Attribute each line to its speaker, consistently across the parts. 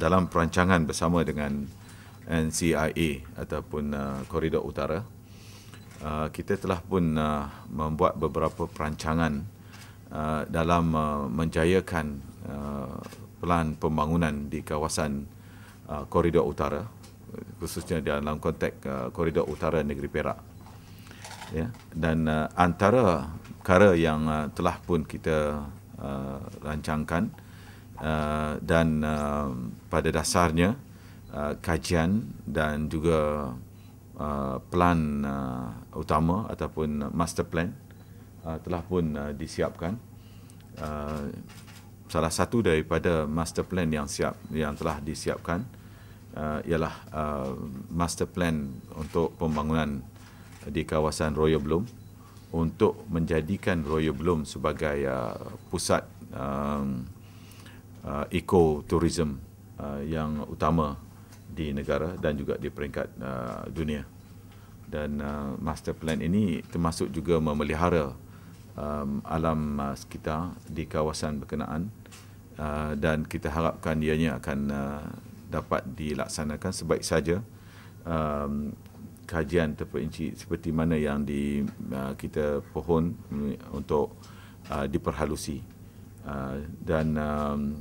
Speaker 1: dalam perancangan bersama dengan NCIA ataupun uh, koridor utara uh, kita telah pun uh, membuat beberapa perancangan uh, dalam uh, menjayakan uh, pelan pembangunan di kawasan uh, koridor utara khususnya dalam konteks uh, koridor utara negeri Perak ya dan uh, antara perkara yang uh, telah pun kita uh, rancangkan Uh, dan uh, pada dasarnya uh, kajian dan juga uh, plan uh, utama ataupun master plan uh, telah pun uh, disiapkan uh, salah satu daripada master plan yang siap yang telah disiapkan uh, ialah uh, master plan untuk pembangunan di kawasan Royal Bloom untuk menjadikan Royal Bloom sebagai uh, pusat uh, uh, ekotourism uh, yang utama di negara dan juga di peringkat uh, dunia. Dan uh, master plan ini termasuk juga memelihara um, alam uh, sekitar di kawasan berkenaan uh, dan kita harapkan ianya akan uh, dapat dilaksanakan sebaik saja um, kajian terperinci seperti mana yang di, uh, kita pohon untuk uh, diperhalusi uh, dan um,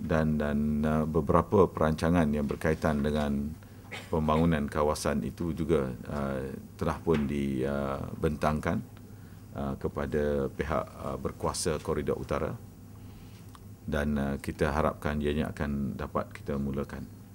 Speaker 1: dan dan uh, beberapa perancangan yang berkaitan dengan pembangunan kawasan itu juga uh, telah pun dibentangkan uh, kepada pihak uh, berkuasa koridor utara dan uh, kita harapkan ianya akan dapat kita mulakan